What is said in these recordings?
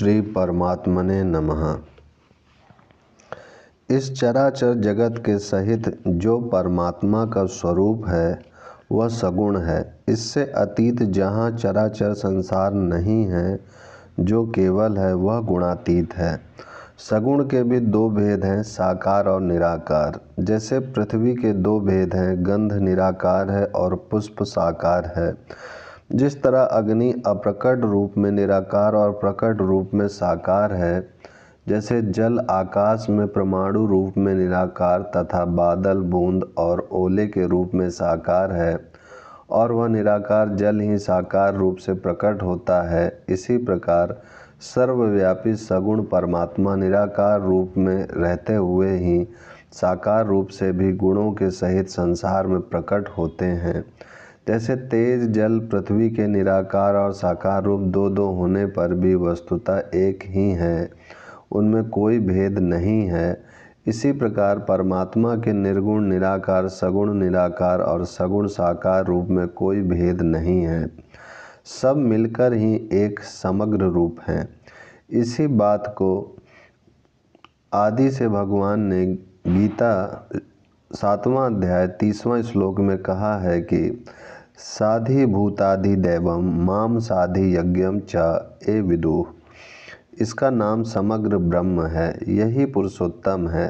श्री परमात्मने नमः इस चराचर जगत के सहित जो परमात्मा का स्वरूप है वह सगुण है इससे अतीत जहाँ चराचर संसार नहीं है जो केवल है वह गुणातीत है सगुण के भी दो भेद हैं साकार और निराकार जैसे पृथ्वी के दो भेद हैं गंध निराकार है और पुष्प साकार है जिस तरह अग्नि अप्रकट रूप में निराकार और प्रकट रूप में साकार है जैसे जल आकाश में परमाणु रूप में निराकार तथा बादल बूंद और ओले के रूप में साकार है और वह निराकार जल ही साकार रूप से प्रकट होता है इसी प्रकार सर्वव्यापी सगुण परमात्मा निराकार रूप में रहते हुए ही साकार रूप से भी गुणों के सहित संसार में प्रकट होते हैं जैसे तेज जल पृथ्वी के निराकार और साकार रूप दो दो होने पर भी वस्तुतः एक ही है उनमें कोई भेद नहीं है इसी प्रकार परमात्मा के निर्गुण निराकार सगुण निराकार और सगुण साकार रूप में कोई भेद नहीं है सब मिलकर ही एक समग्र रूप हैं इसी बात को आदि से भगवान ने गीता सातवां अध्याय तीसवां श्लोक में कहा है कि साधि भूताधिदैव माम साधि यज्ञम च ए विदु इसका नाम समग्र ब्रह्म है यही पुरुषोत्तम है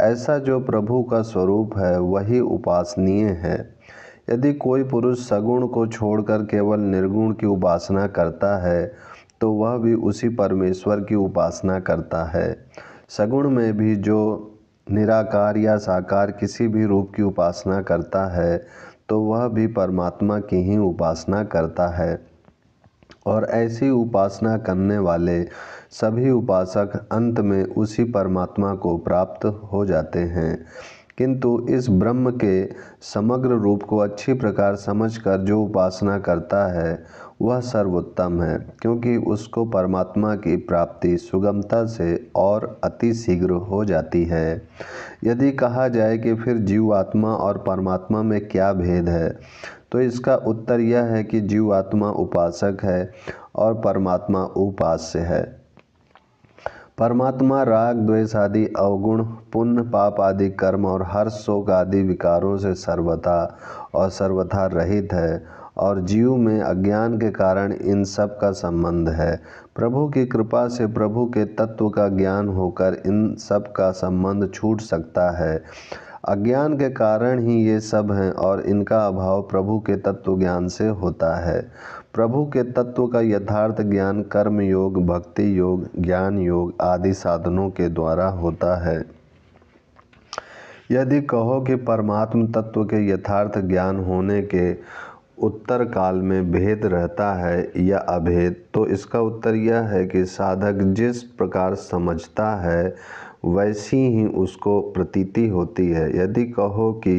ऐसा जो प्रभु का स्वरूप है वही उपासनीय है यदि कोई पुरुष सगुण को छोड़कर केवल निर्गुण की उपासना करता है तो वह भी उसी परमेश्वर की उपासना करता है सगुण में भी जो निराकार या साकार किसी भी रूप की उपासना करता है तो वह भी परमात्मा की ही उपासना करता है और ऐसी उपासना करने वाले सभी उपासक अंत में उसी परमात्मा को प्राप्त हो जाते हैं किंतु इस ब्रह्म के समग्र रूप को अच्छी प्रकार समझकर जो उपासना करता है वह सर्वोत्तम है क्योंकि उसको परमात्मा की प्राप्ति सुगमता से और अति शीघ्र हो जाती है यदि कहा जाए कि फिर जीव आत्मा और परमात्मा में क्या भेद है तो इसका उत्तर यह है कि जीव आत्मा उपासक है और परमात्मा उपास्य है परमात्मा राग द्वेष आदि अवगुण पुण्य पाप आदि कर्म और हर्ष शोक आदि विकारों से सर्वथा और सर्वथा रहित है और जीव में अज्ञान के कारण इन सब का संबंध है प्रभु की कृपा से प्रभु के तत्व का ज्ञान होकर इन सब का संबंध छूट सकता है अज्ञान के कारण ही ये सब हैं और इनका अभाव प्रभु के तत्व ज्ञान से होता है प्रभु के तत्व का यथार्थ ज्ञान कर्म योग भक्ति योग ज्ञान योग आदि साधनों के द्वारा होता है यदि कहो कि परमात्म तत्व के यथार्थ ज्ञान होने के उत्तर काल में भेद रहता है या अभेद तो इसका उत्तर यह है कि साधक जिस प्रकार समझता है वैसी ही उसको प्रतीति होती है यदि कहो कि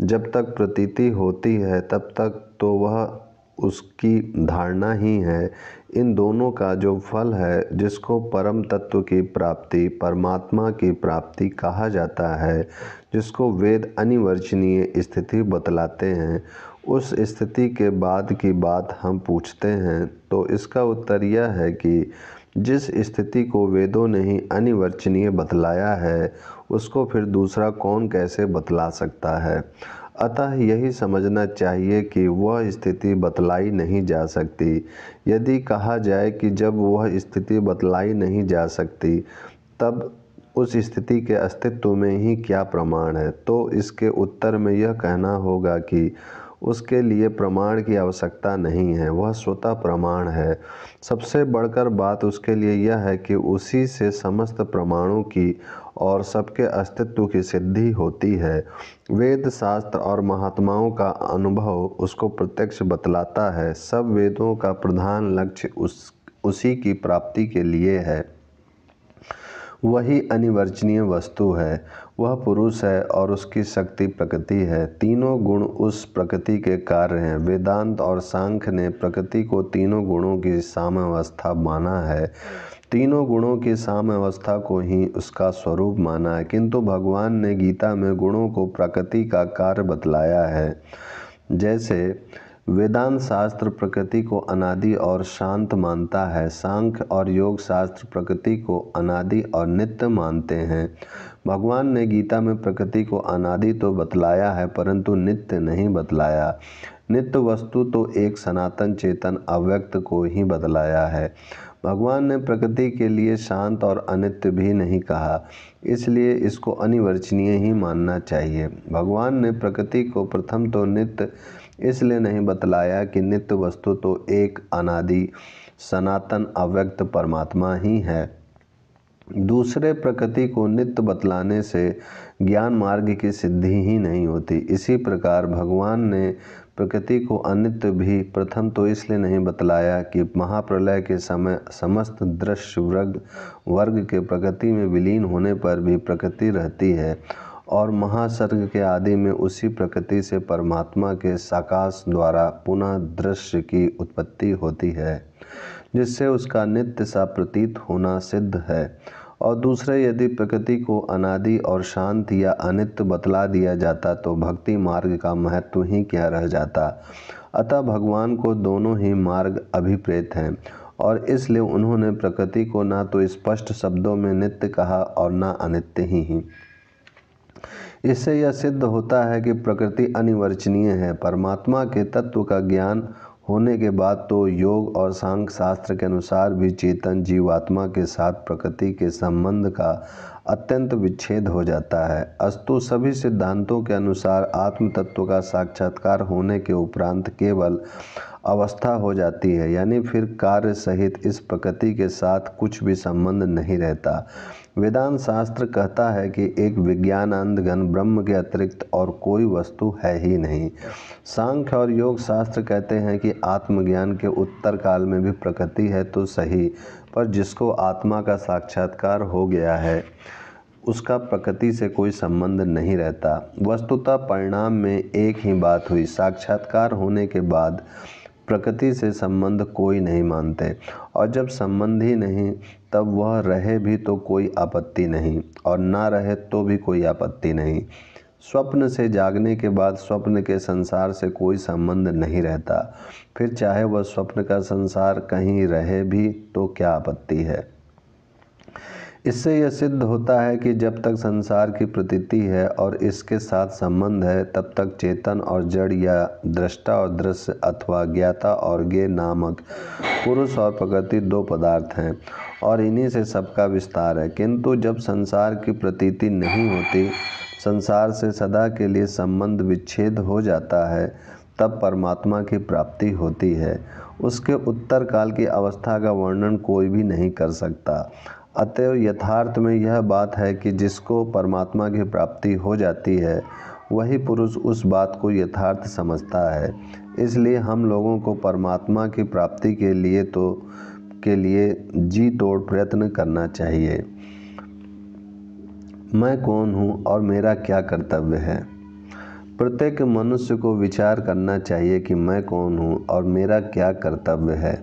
जब तक प्रतीति होती है तब तक तो वह उसकी धारणा ही है इन दोनों का जो फल है जिसको परम तत्व की प्राप्ति परमात्मा की प्राप्ति कहा जाता है जिसको वेद अनिवर्चनीय स्थिति बतलाते हैं उस स्थिति के बाद की बात हम पूछते हैं तो इसका उत्तर यह है कि जिस स्थिति को वेदों ने ही अनिवर्चनीय बतलाया है उसको फिर दूसरा कौन कैसे बतला सकता है अतः यही समझना चाहिए कि वह स्थिति बतलाई नहीं जा सकती यदि कहा जाए कि जब वह स्थिति बतलाई नहीं जा सकती तब उस स्थिति के अस्तित्व में ही क्या प्रमाण है तो इसके उत्तर में यह कहना होगा कि उसके लिए प्रमाण की आवश्यकता नहीं है वह स्वतः प्रमाण है सबसे बढ़कर बात उसके लिए यह है कि उसी से समस्त प्रमाणों की और सबके अस्तित्व की सिद्धि होती है वेद शास्त्र और महात्माओं का अनुभव उसको प्रत्यक्ष बतलाता है सब वेदों का प्रधान लक्ष्य उस उसी की प्राप्ति के लिए है वही अनिवर्चनीय वस्तु है वह पुरुष है और उसकी शक्ति प्रकृति है तीनों गुण उस प्रकृति के कार्य हैं वेदांत और सांख्य ने प्रकृति को तीनों गुणों की साम्यवस्था माना है तीनों गुणों की साम अवस्था को ही उसका स्वरूप माना है किंतु भगवान ने गीता में गुणों को प्रकृति का कार्य बतलाया है जैसे वेदांत शास्त्र प्रकृति को अनादि और शांत मानता है सांख्य और योग शास्त्र प्रकृति को अनादि और नित्य मानते हैं भगवान ने गीता में प्रकृति को अनादि तो बतलाया है परंतु नित्य नहीं बतलाया नित्य वस्तु तो एक सनातन चेतन अव्यक्त को ही बतलाया है भगवान ने प्रकृति के लिए शांत और अनित्य भी नहीं कहा इसलिए इसको अनिवर्चनीय ही मानना चाहिए भगवान ने प्रकृति को प्रथम तो नित्य इसलिए नहीं बतलाया कि नित्य वस्तु तो एक अनादि सनातन अव्यक्त परमात्मा ही है दूसरे प्रकृति को नित्य बतलाने से ज्ञान मार्ग की सिद्धि ही नहीं होती इसी प्रकार भगवान ने प्रकृति को अनित्य भी प्रथम तो इसलिए नहीं बतलाया कि महाप्रलय के समय समस्त दृश्य वर्ग वर्ग के प्रकृति में विलीन होने पर भी प्रकृति रहती है और महासर्ग के आदि में उसी प्रकृति से परमात्मा के साकाश द्वारा पुनः दृश्य की उत्पत्ति होती है जिससे उसका नित्य सा प्रतीत होना सिद्ध है और दूसरे यदि प्रकृति को अनादि और शांत या अनित्य बतला दिया जाता तो भक्ति मार्ग का महत्व ही क्या रह जाता अतः भगवान को दोनों ही मार्ग अभिप्रेत हैं और इसलिए उन्होंने प्रकृति को ना तो स्पष्ट शब्दों में नित्य कहा और ना अनित्य ही, ही। इससे यह सिद्ध होता है कि प्रकृति अनिर्वचनीय है परमात्मा के तत्व का ज्ञान होने के बाद तो योग और सांख्य शास्त्र के अनुसार भी चेतन जीवात्मा के साथ प्रकृति के संबंध का अत्यंत विच्छेद हो जाता है अस्तु सभी सिद्धांतों के अनुसार आत्म तत्व का साक्षात्कार होने के उपरांत केवल अवस्था हो जाती है यानी फिर कार्य सहित इस प्रकृति के साथ कुछ भी संबंध नहीं रहता वेदांत शास्त्र कहता है कि एक विज्ञानांधगन ब्रह्म के अतिरिक्त और कोई वस्तु है ही नहीं सांख्य और योग शास्त्र कहते हैं कि आत्मज्ञान के उत्तर काल में भी प्रकृति है तो सही पर जिसको आत्मा का साक्षात्कार हो गया है उसका प्रकृति से कोई संबंध नहीं रहता वस्तुतः परिणाम में एक ही बात हुई साक्षात्कार होने के बाद प्रकृति से संबंध कोई नहीं मानते और जब संबंध ही नहीं तब वह रहे भी तो कोई आपत्ति नहीं और ना रहे तो भी कोई आपत्ति नहीं स्वप्न से जागने के बाद स्वप्न के संसार से कोई संबंध नहीं रहता फिर चाहे वह स्वप्न का संसार कहीं रहे भी तो क्या आपत्ति है इससे यह सिद्ध होता है कि जब तक संसार की प्रतीति है और इसके साथ संबंध है तब तक चेतन और जड़ या दृष्टा और दृश्य अथवा ज्ञाता और ज्ञ नामक पुरुष और प्रकृति दो पदार्थ हैं और इन्हीं से सबका विस्तार है किंतु जब संसार की प्रतीति नहीं होती संसार से सदा के लिए संबंध विच्छेद हो जाता है तब परमात्मा की प्राप्ति होती है उसके उत्तर काल की अवस्था का वर्णन कोई भी नहीं कर सकता अतएव यथार्थ में यह बात है कि जिसको परमात्मा की प्राप्ति हो जाती है वही पुरुष उस बात को यथार्थ समझता है इसलिए हम लोगों को परमात्मा की प्राप्ति के लिए तो के लिए जी तोड़ प्रयत्न करना चाहिए मैं कौन हूँ और मेरा क्या कर्तव्य है प्रत्येक मनुष्य को विचार करना चाहिए कि मैं कौन हूँ और मेरा क्या कर्तव्य है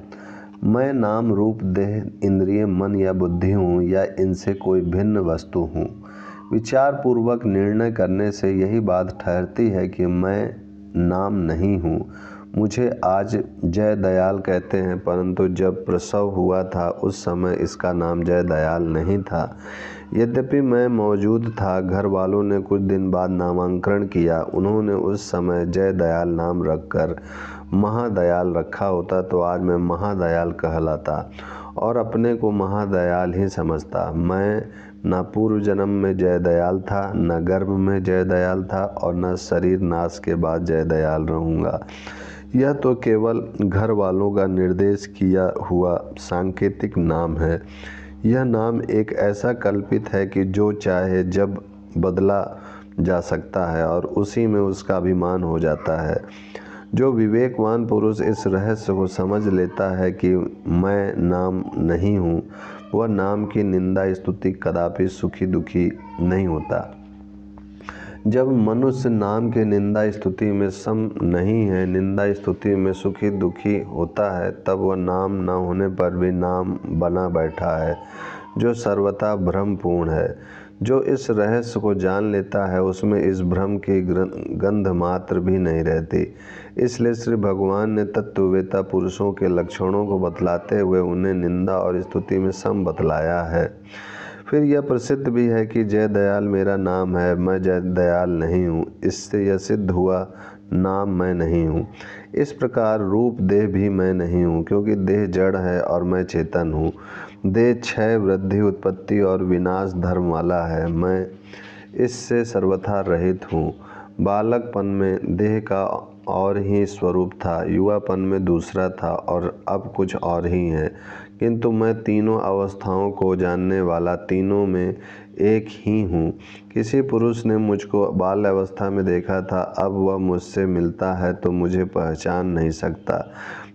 मैं नाम रूप देह इंद्रिय मन या बुद्धि हूँ या इनसे कोई भिन्न वस्तु हूँ विचार पूर्वक निर्णय करने से यही बात ठहरती है कि मैं नाम नहीं हूँ मुझे आज जय दयाल कहते हैं परंतु जब प्रसव हुआ था उस समय इसका नाम जय दयाल नहीं था यद्यपि मैं मौजूद था घर वालों ने कुछ दिन बाद नामांकन किया उन्होंने उस समय जय दयाल नाम रखकर महादयाल रखा होता तो आज मैं महादयाल कहलाता और अपने को महादयाल ही समझता मैं न पूर्व जन्म में जय दयाल था न गर्भ में जय दयाल था और न शरीर नाश के बाद जय दयाल रहूँगा यह तो केवल घर वालों का निर्देश किया हुआ सांकेतिक नाम है यह नाम एक ऐसा कल्पित है कि जो चाहे जब बदला जा सकता है और उसी में उसका अभिमान हो जाता है जो विवेकवान पुरुष इस रहस्य को समझ लेता है कि मैं नाम नहीं हूँ वह नाम की निंदा स्तुति कदापि सुखी दुखी नहीं होता जब मनुष्य नाम के निंदा स्तुति में सम नहीं है निंदा स्तुति में सुखी दुखी होता है तब वह नाम न होने पर भी नाम बना बैठा है जो सर्वथा भ्रमपूर्ण है जो इस रहस्य को जान लेता है उसमें इस भ्रम की गंध मात्र भी नहीं रहती इसलिए श्री भगवान ने तत्ववेता पुरुषों के लक्षणों को बतलाते हुए उन्हें निंदा और स्तुति में सम बतलाया है फिर यह प्रसिद्ध भी है कि जय दयाल मेरा नाम है मैं जय दयाल नहीं हूँ इससे यह सिद्ध हुआ नाम मैं नहीं हूँ इस प्रकार रूप देह भी मैं नहीं हूँ क्योंकि देह जड़ है और मैं चेतन हूँ दे क्षय वृद्धि उत्पत्ति और विनाश धर्म वाला है मैं इससे सर्वथा रहित हूँ बालकपन में देह का और ही स्वरूप था युवापन में दूसरा था और अब कुछ और ही है किंतु मैं तीनों अवस्थाओं को जानने वाला तीनों में एक ही हूँ किसी पुरुष ने मुझको बाल अवस्था में देखा था अब वह मुझसे मिलता है तो मुझे पहचान नहीं सकता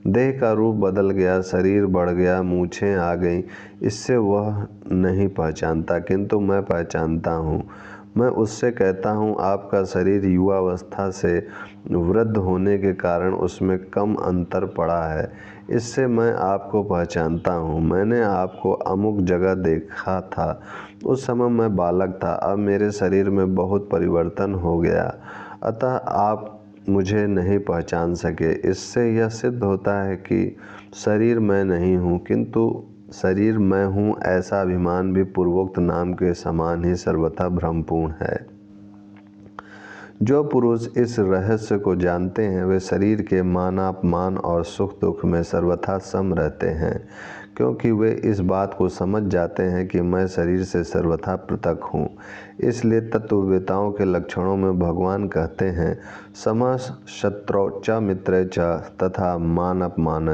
देह का रूप बदल गया शरीर बढ़ गया मूछें आ गईं इससे वह नहीं पहचानता किंतु मैं पहचानता हूँ मैं उससे कहता हूँ आपका शरीर युवावस्था से वृद्ध होने के कारण उसमें कम अंतर पड़ा है इससे मैं आपको पहचानता हूँ मैंने आपको अमुक जगह देखा था उस समय मैं बालक था अब मेरे शरीर में बहुत परिवर्तन हो गया अतः आप मुझे नहीं पहचान सके इससे यह सिद्ध होता है कि शरीर मैं नहीं हूँ किंतु शरीर मैं हूँ ऐसा अभिमान भी पूर्वोक्त नाम के समान ही सर्वथा भ्रमपूर्ण है जो पुरुष इस रहस्य को जानते हैं वे शरीर के मानापमान और सुख दुख में सर्वथा सम रहते हैं क्योंकि वे इस बात को समझ जाते हैं कि मैं शरीर से सर्वथा पृथक हूँ इसलिए तत्ववेताओं के लक्षणों में भगवान कहते हैं समस शत्रौ च मित्र च तथा मान अपमान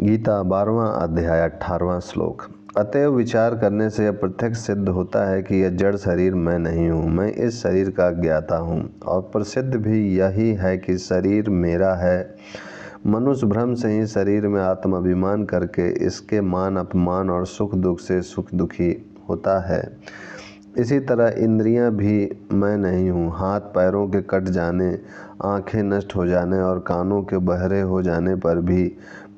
गीता बारवा अध्याय अठारवा श्लोक अतएव विचार करने से यह प्रत्यक्ष सिद्ध होता है कि यह जड़ शरीर मैं नहीं हूँ मैं इस शरीर का ज्ञाता हूँ और प्रसिद्ध भी यही है कि शरीर मेरा है मनुष्य भ्रम से ही शरीर में आत्माभिमान करके इसके मान अपमान और सुख दुख से सुख दुखी होता है इसी तरह इंद्रियां भी मैं नहीं हूँ हाथ पैरों के कट जाने आंखें नष्ट हो जाने और कानों के बहरे हो जाने पर भी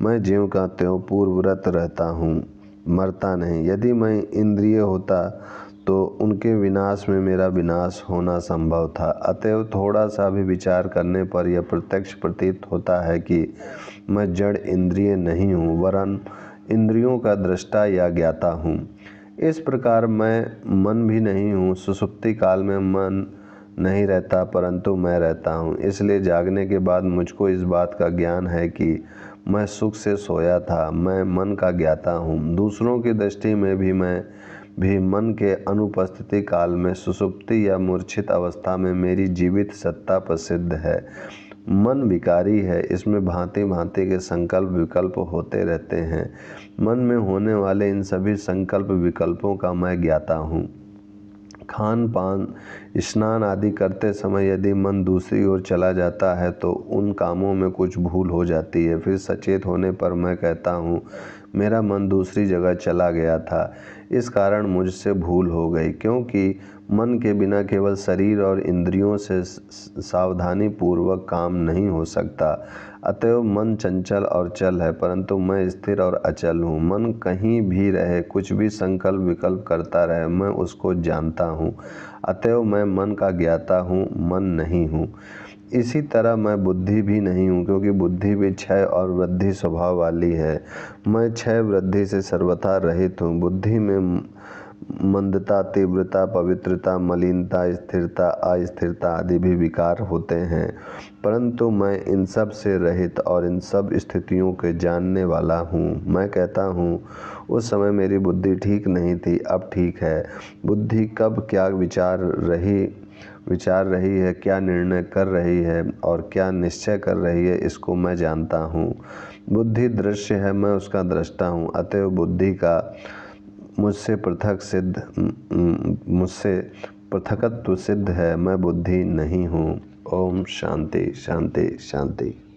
मैं जीव का त्यों पूर्वव्रत रहता हूँ मरता नहीं यदि मैं इंद्रिय होता तो उनके विनाश में मेरा विनाश होना संभव था अतएव थोड़ा सा भी विचार करने पर यह प्रत्यक्ष प्रतीत होता है कि मैं जड़ इंद्रिय नहीं हूँ वरन इंद्रियों का दृष्टा या ज्ञाता हूँ इस प्रकार मैं मन भी नहीं हूँ सुसुप्ति काल में मन नहीं रहता परंतु मैं रहता हूँ इसलिए जागने के बाद मुझको इस बात का ज्ञान है कि मैं सुख से सोया था मैं मन का ज्ञाता हूँ दूसरों की दृष्टि में भी मैं भी मन के अनुपस्थिति काल में सुसुप्ति या मूर्छित अवस्था में मेरी जीवित सत्ता प्रसिद्ध है मन विकारी है इसमें भांति भांति के संकल्प विकल्प होते रहते हैं मन में होने वाले इन सभी संकल्प विकल्पों का मैं ज्ञाता हूँ खान पान स्नान आदि करते समय यदि मन दूसरी ओर चला जाता है तो उन कामों में कुछ भूल हो जाती है फिर सचेत होने पर मैं कहता हूँ मेरा मन दूसरी जगह चला गया था इस कारण मुझसे भूल हो गई क्योंकि मन के बिना केवल शरीर और इंद्रियों से सावधानी पूर्वक काम नहीं हो सकता अतएव मन चंचल और चल है परंतु मैं स्थिर और अचल हूँ मन कहीं भी रहे कुछ भी संकल्प विकल्प करता रहे मैं उसको जानता हूँ अतएव मैं मन का ज्ञाता हूँ मन नहीं हूँ इसी तरह मैं बुद्धि भी नहीं हूँ क्योंकि बुद्धि भी क्षय और वृद्धि स्वभाव वाली है मैं क्षय वृद्धि से सर्वथा रहित हूँ बुद्धि में मंदता तीव्रता पवित्रता मलिनता स्थिरता अस्थिरता आदि भी विकार होते हैं परंतु मैं इन सब से रहित और इन सब स्थितियों के जानने वाला हूँ मैं कहता हूँ उस समय मेरी बुद्धि ठीक नहीं थी अब ठीक है बुद्धि कब क्या विचार रही विचार रही है क्या निर्णय कर रही है और क्या निश्चय कर रही है इसको मैं जानता हूँ बुद्धि दृश्य है मैं उसका दृष्टा हूँ अतएव बुद्धि का मुझसे पृथक सिद्ध मुझसे पृथकत्व सिद्ध है मैं बुद्धि नहीं हूँ ओम शांति शांति शांति